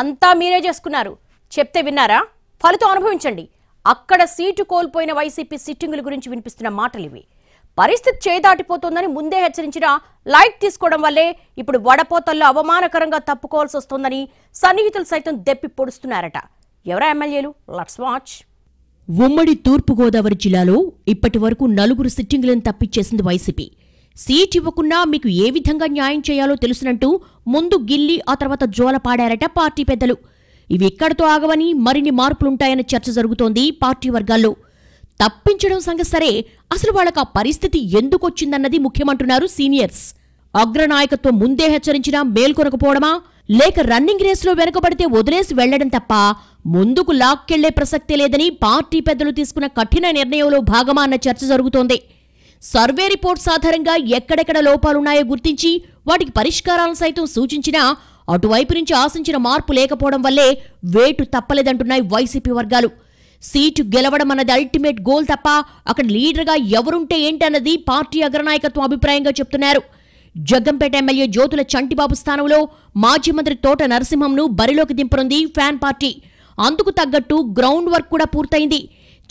అంతా మీరే చేసుకున్నారు చెప్తే విన్నారా ఫలితం అనుభవించండి అక్కడ సీటు కోల్పోయిన వైసీపీ సిట్టింగుల గురించి వినిపిస్తున్న మాటలివి పరిస్థితి చేదాటిపోతోందని ముందే హెచ్చరించిన లైట్ తీసుకోవడం వల్లే ఇప్పుడు వడపోతల్లో అవమానకరంగా తప్పుకోవాల్సి వస్తోందని సన్నిహితులు సైతం దెప్పి పొడుస్తున్నారట ఎవరా ఎమ్మెల్యేలు లట్స్ వాచ్ ఉమ్మడి తూర్పుగోదావరి జిల్లాలో ఇప్పటి వరకు నలుగురు సిట్టింగులను తప్పించేసింది వైసీపీ సీట్ ఇవ్వకుండా మీకు ఏ విధంగా న్యాయం చేయాలో తెలుసునంటూ ముందు గిల్లి ఆ తర్వాత జోల పాడారట పార్టీ పెద్దలు ఇవి ఇక్కడితో ఆగవని మరిన్ని మార్పులుంటాయన్న చర్చ జరుగుతోంది పార్టీ వర్గాల్లో తప్పించడం సంగతి సరే అసలు వాళ్ళకు ఆ పరిస్థితి ఎందుకొచ్చిందన్నది ముఖ్యమంటున్నారు సీనియర్స్ అగ్రనాయకత్వం ముందే హెచ్చరించినా మేల్కొనకపోవడమా లేక రన్నింగ్ రేస్లో వెనుకబడితే వదిలేసి వెళ్లడం తప్ప ముందుకు లాక్కెళ్లే ప్రసక్తే లేదని పార్టీ పెద్దలు తీసుకున్న కఠిన నిర్ణయంలో భాగమా అన్న చర్చ జరుగుతోంది సర్వే రిపోర్ట్స్ ఆధారంగా ఎక్కడెక్కడ లోపాలున్నాయో గుర్తించి వాటికి పరిష్కారాలను సైతం సూచించినా అటువైపు నుంచి ఆశించిన మార్పు లేకపోవడం వల్లే వేటు తప్పలేదంటున్నాయి వైసీపీ వర్గాలు సీటు గెలవడం అన్నది అల్టిమేట్ గోల్ తప్ప అక్కడ లీడర్గా ఎవరుంటే ఏంటన్నది పార్టీ అగ్రనాయకత్వం అభిప్రాయంగా చెప్తున్నారు జగ్గంపేట ఎమ్మెల్యే జ్యోతుల చంటిబాబు స్థానంలో మాజీ మంత్రి తోట నరసింహంను బరిలోకి దింపనుంది ఫ్యాన్ పార్టీ అందుకు తగ్గట్టు గ్రౌండ్ వర్క్ కూడా పూర్తయింది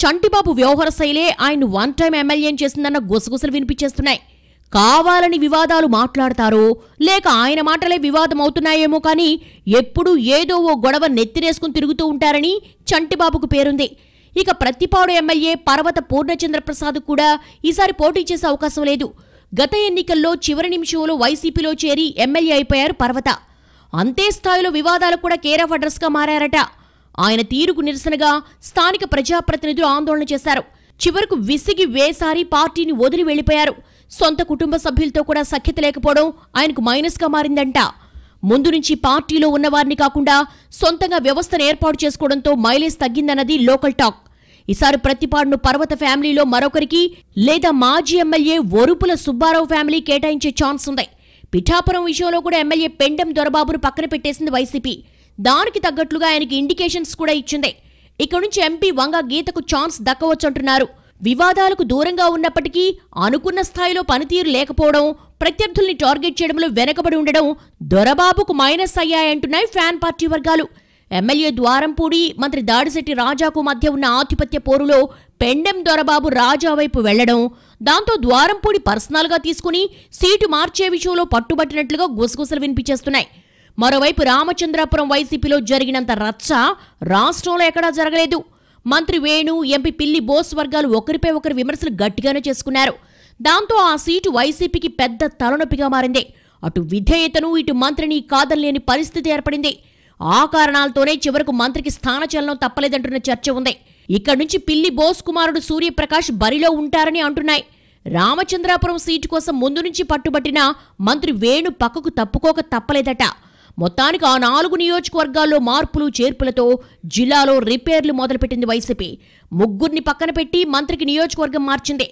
చంటిబాబు వ్యవహార శైలే ఆయన వన్ టైం ఎమ్మెల్యే చేసిందన్న గుసగుసలు వినిపించేస్తున్నాయి కావాలని వివాదాలు మాట్లాడతారో లేక ఆయన మాటలే వివాదం అవుతున్నాయేమో కానీ ఎప్పుడూ ఏదో ఓ గొడవ నెత్తిరేసుకుని తిరుగుతూ ఉంటారని చంటిబాబుకు పేరుంది ఇక ప్రతిపాడు ఎమ్మెల్యే పర్వత పూర్ణచంద్రప్రసాద్ కూడా ఈసారి పోటీ చేసే అవకాశం లేదు గత ఎన్నికల్లో చివరి నిమిషంలో వైసీపీలో చేరి ఎమ్మెల్యే అయిపోయారు పర్వత అంతే స్థాయిలో వివాదాలు కూడా కేర్ ఆఫ్ అడ్రస్గా మారారట ఆయన తీరుకు నిరసనగా స్థానిక ప్రజాప్రతినిధులు ఆందోళన చేశారు చివరకు విసిగి వేసారి పార్టీని వదిలి వెళ్లిపోయారు సొంత కుటుంబ సభ్యులతో కూడా సఖ్యత లేకపోవడం ఆయనకు మైనస్గా మారిందంట ముందు నుంచి పార్టీలో ఉన్నవారిని కాకుండా సొంతంగా వ్యవస్థను ఏర్పాటు చేసుకోవడంతో మైలేజ్ తగ్గిందన్నది లోకల్ టాక్ ఈసారి ప్రతిపాడును పర్వత ఫ్యామిలీలో మరొకరికి లేదా మాజీ ఎమ్మెల్యే ఒరుపుల సుబ్బారావు ఫ్యామిలీ కేటాయించే ఛాన్స్ ఉంది పిఠాపురం విషయంలో కూడా ఎమ్మెల్యే పెండెం దొరబాబును పక్కన పెట్టేసింది వైసీపీ దానికి తగ్గట్లుగా ఆయనకి ఇండికేషన్స్ కూడా ఇచ్చింది ఇక్కడి నుంచి ఎంపీ వంగ గీతకు ఛాన్స్ దక్కవచ్చంటున్నారు వివాదాలకు దూరంగా ఉన్నప్పటికీ అనుకున్న స్థాయిలో పనితీరు లేకపోవడం ప్రత్యర్థుల్ని టార్గెట్ చేయడంలో వెనకబడి ఉండడం దొరబాబుకు మైనస్ అయ్యాయంటున్నాయి ఫ్యాన్ పార్టీ వర్గాలు ఎమ్మెల్యే ద్వారంపూడి మంత్రి దాడిశెట్టి రాజాకు మధ్య ఉన్న ఆధిపత్య పోరులో పెండెం దొరబాబు రాజా వైపు వెళ్లడం దాంతో ద్వారంపూడి పర్సనల్గా తీసుకుని సీటు మార్చే విషయంలో పట్టుబట్టినట్లుగా గుసగుసలు వినిపించేస్తున్నాయి మరోవైపు రామచంద్రాపురం వైసీపీలో జరిగినంత రచ్చ రాష్ట్రంలో ఎక్కడా జరగలేదు మంత్రి వేణు ఎంపీ పిల్లి బోస్ వర్గాలు ఒకరిపై ఒకరు విమర్శలు గట్టిగానే చేసుకున్నారు దాంతో ఆ సీటు వైసీపీకి పెద్ద తలనొప్పిగా మారింది అటు విధేయతను ఇటు మంత్రిని కాదనలేని పరిస్థితి ఏర్పడింది ఆ కారణాలతోనే చివరకు మంత్రికి స్థానచలనం తప్పలేదంటున్న చర్చ ఉంది ఇక్కడి నుంచి పిల్లి బోస్ కుమారుడు సూర్యప్రకాష్ బరిలో ఉంటారని అంటున్నాయి రామచంద్రాపురం సీటు కోసం ముందు నుంచి పట్టుబట్టిన మంత్రి వేణు పక్కకు తప్పుకోక తప్పలేదట మొత్తానికి ఆ నాలుగు నియోజకవర్గాల్లో మార్పులు చేర్పులతో జిల్లాలో రిపేర్లు మొదలుపెట్టింది వైసీపీ ముగ్గురిని పక్కన పెట్టి మంత్రికి నియోజకవర్గం మార్చింది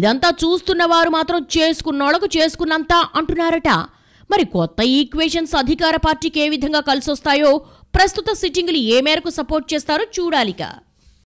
ఇదంతా చూస్తున్న వారు మాత్రం చేసుకున్నోళ్లకు చేసుకున్నంత అంటున్నారట మరి కొత్త ఈక్వేషన్స్ అధికార పార్టీకి ఏ విధంగా కలిసొస్తాయో ప్రస్తుత సిట్టింగ్లు ఏ మేరకు సపోర్ట్ చేస్తారో చూడాలిక